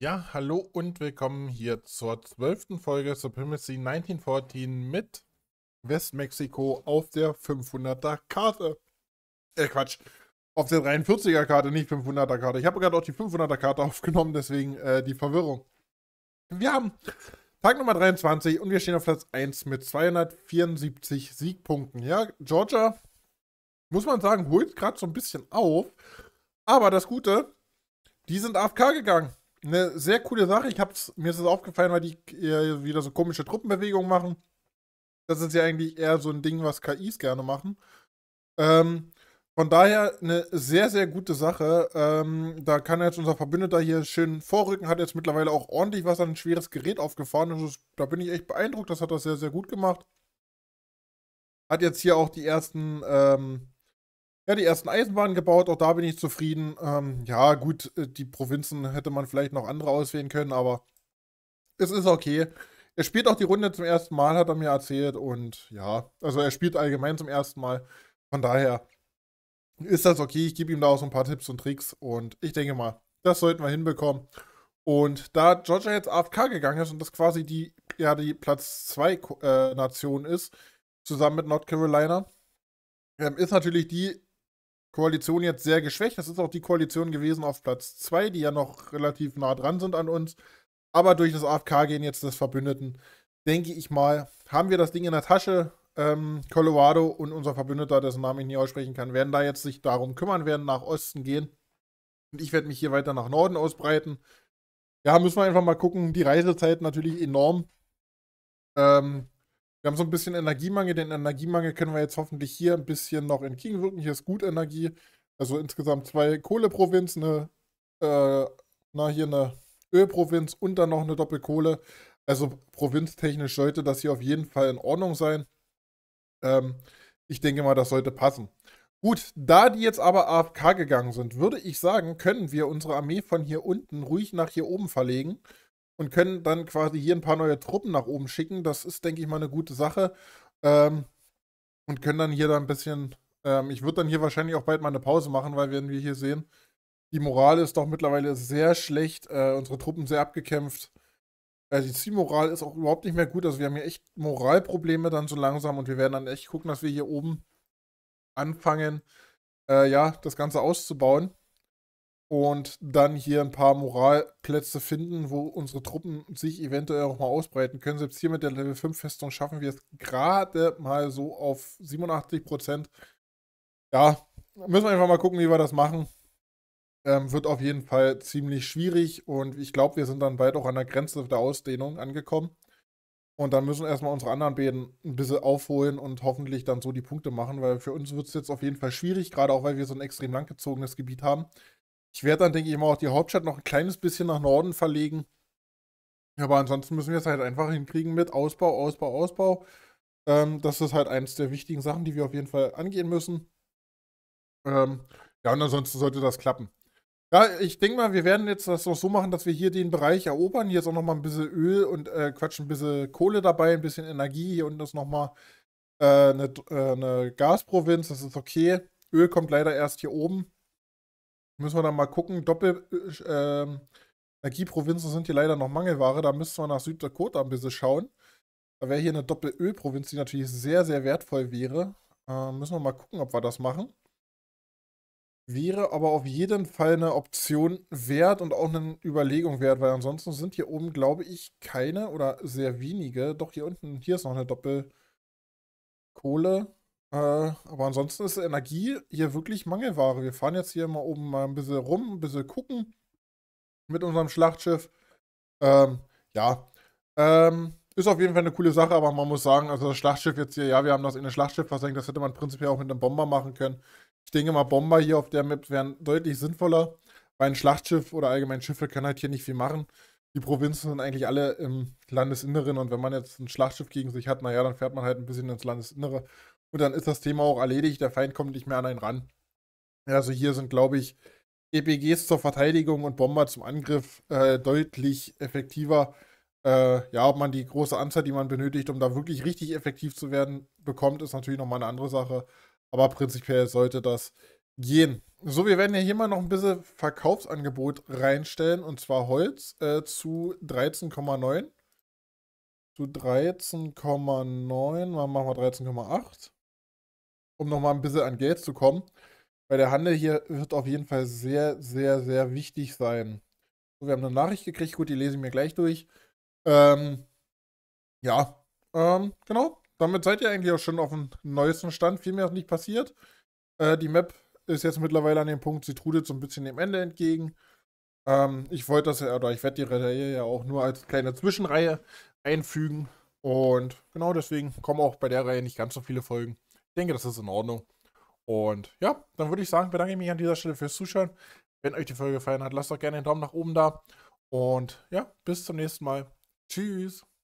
Ja, hallo und willkommen hier zur zwölften Folge Supremacy 1914 mit Westmexiko auf der 500er Karte. Äh, Quatsch. Auf der 43er Karte, nicht 500er Karte. Ich habe gerade auch die 500er Karte aufgenommen, deswegen äh, die Verwirrung. Wir haben Tag Nummer 23 und wir stehen auf Platz 1 mit 274 Siegpunkten. Ja, Georgia, muss man sagen, holt gerade so ein bisschen auf. Aber das Gute, die sind AFK gegangen eine sehr coole Sache. Ich hab's, mir ist es aufgefallen, weil die äh, wieder so komische Truppenbewegungen machen. Das ist ja eigentlich eher so ein Ding, was KIs gerne machen. Ähm, von daher eine sehr, sehr gute Sache. Ähm, da kann jetzt unser Verbündeter hier schön vorrücken, hat jetzt mittlerweile auch ordentlich was an ein schweres Gerät aufgefahren. Also da bin ich echt beeindruckt, das hat das sehr, sehr gut gemacht. Hat jetzt hier auch die ersten ähm, ja, die ersten Eisenbahnen gebaut, auch da bin ich zufrieden. Ähm, ja, gut, äh, die Provinzen hätte man vielleicht noch andere auswählen können, aber es ist okay. Er spielt auch die Runde zum ersten Mal, hat er mir erzählt. Und ja, also er spielt allgemein zum ersten Mal. Von daher ist das okay. Ich gebe ihm da auch so ein paar Tipps und Tricks. Und ich denke mal, das sollten wir hinbekommen. Und da Georgia jetzt AFK gegangen ist und das quasi die, ja, die Platz 2 äh, Nation ist, zusammen mit North Carolina, ähm, ist natürlich die Koalition jetzt sehr geschwächt. Das ist auch die Koalition gewesen auf Platz 2, die ja noch relativ nah dran sind an uns. Aber durch das AFK-Gehen jetzt des Verbündeten, denke ich mal, haben wir das Ding in der Tasche. Ähm, Colorado und unser Verbündeter, dessen Namen ich nie aussprechen kann, werden da jetzt sich darum kümmern, werden nach Osten gehen. Und ich werde mich hier weiter nach Norden ausbreiten. Ja, müssen wir einfach mal gucken. Die Reisezeit natürlich enorm. Ähm, wir haben so ein bisschen Energiemangel. Den Energiemangel können wir jetzt hoffentlich hier ein bisschen noch entgegenwirken. Hier ist gut Energie. Also insgesamt zwei Kohleprovinz, eine, äh, na, hier eine Ölprovinz und dann noch eine Doppelkohle. Also provinztechnisch sollte das hier auf jeden Fall in Ordnung sein. Ähm, ich denke mal, das sollte passen. Gut, da die jetzt aber AFK gegangen sind, würde ich sagen, können wir unsere Armee von hier unten ruhig nach hier oben verlegen und können dann quasi hier ein paar neue Truppen nach oben schicken. Das ist, denke ich mal, eine gute Sache. Ähm, und können dann hier dann ein bisschen, ähm, ich würde dann hier wahrscheinlich auch bald mal eine Pause machen, weil werden wir hier sehen, die Moral ist doch mittlerweile sehr schlecht, äh, unsere Truppen sehr abgekämpft. Äh, die Zielmoral ist auch überhaupt nicht mehr gut, also wir haben hier echt Moralprobleme dann so langsam und wir werden dann echt gucken, dass wir hier oben anfangen, äh, ja, das Ganze auszubauen und dann hier ein paar Moralplätze finden, wo unsere Truppen sich eventuell auch mal ausbreiten können. Selbst hier mit der Level 5 Festung schaffen wir es gerade mal so auf 87 Prozent. Ja, müssen wir einfach mal gucken, wie wir das machen. Ähm, wird auf jeden Fall ziemlich schwierig und ich glaube, wir sind dann bald auch an der Grenze der Ausdehnung angekommen. Und dann müssen erstmal unsere anderen Bäden ein bisschen aufholen und hoffentlich dann so die Punkte machen, weil für uns wird es jetzt auf jeden Fall schwierig, gerade auch weil wir so ein extrem langgezogenes Gebiet haben. Ich werde dann, denke ich mal, auch die Hauptstadt noch ein kleines bisschen nach Norden verlegen. Aber ansonsten müssen wir es halt einfach hinkriegen mit Ausbau, Ausbau, Ausbau. Ähm, das ist halt eines der wichtigen Sachen, die wir auf jeden Fall angehen müssen. Ähm, ja, und ansonsten sollte das klappen. Ja, ich denke mal, wir werden jetzt das noch so machen, dass wir hier den Bereich erobern. Hier ist auch nochmal ein bisschen Öl und äh, Quatsch, ein bisschen Kohle dabei, ein bisschen Energie. Hier unten ist nochmal äh, eine, äh, eine Gasprovinz, das ist okay. Öl kommt leider erst hier oben. Müssen wir dann mal gucken. Doppel-Energieprovinzen äh, ähm, sind hier leider noch Mangelware. Da müssen wir nach Süddakota ein bisschen schauen. Da wäre hier eine Doppelölprovinz, die natürlich sehr, sehr wertvoll wäre. Äh, müssen wir mal gucken, ob wir das machen. Wäre aber auf jeden Fall eine Option wert und auch eine Überlegung wert, weil ansonsten sind hier oben, glaube ich, keine oder sehr wenige. Doch hier unten, hier ist noch eine Doppelkohle. Äh, aber ansonsten ist Energie hier wirklich Mangelware. Wir fahren jetzt hier mal oben mal ein bisschen rum, ein bisschen gucken mit unserem Schlachtschiff. Ähm, ja. Ähm, ist auf jeden Fall eine coole Sache, aber man muss sagen, also das Schlachtschiff jetzt hier, ja, wir haben das in ein Schlachtschiff versenkt, das hätte man prinzipiell auch mit einem Bomber machen können. Ich denke mal, Bomber hier auf der Map wären deutlich sinnvoller, weil ein Schlachtschiff oder allgemein Schiffe kann halt hier nicht viel machen. Die Provinzen sind eigentlich alle im Landesinneren und wenn man jetzt ein Schlachtschiff gegen sich hat, naja, dann fährt man halt ein bisschen ins Landesinnere und dann ist das Thema auch erledigt, der Feind kommt nicht mehr an einen ran. Also hier sind, glaube ich, EPGs zur Verteidigung und Bomber zum Angriff äh, deutlich effektiver. Äh, ja, ob man die große Anzahl, die man benötigt, um da wirklich richtig effektiv zu werden, bekommt, ist natürlich nochmal eine andere Sache. Aber prinzipiell sollte das gehen. So, wir werden ja hier mal noch ein bisschen Verkaufsangebot reinstellen und zwar Holz äh, zu 13,9. Zu 13,9, machen wir 13,8 um nochmal ein bisschen an Geld zu kommen, weil der Handel hier wird auf jeden Fall sehr, sehr, sehr wichtig sein. So, wir haben eine Nachricht gekriegt, gut, die lese ich mir gleich durch. Ähm, ja, ähm, genau. Damit seid ihr eigentlich auch schon auf dem neuesten Stand. Viel mehr ist nicht passiert. Äh, die Map ist jetzt mittlerweile an dem Punkt, sie trudelt so ein bisschen dem Ende entgegen. Ähm, ich wollte das ja, oder ich werde die Reihe ja auch nur als kleine Zwischenreihe einfügen. Und genau deswegen kommen auch bei der Reihe nicht ganz so viele Folgen denke, das ist in Ordnung. Und ja, dann würde ich sagen, bedanke ich mich an dieser Stelle fürs Zuschauen. Wenn euch die Folge gefallen hat, lasst doch gerne einen Daumen nach oben da. Und ja, bis zum nächsten Mal. Tschüss.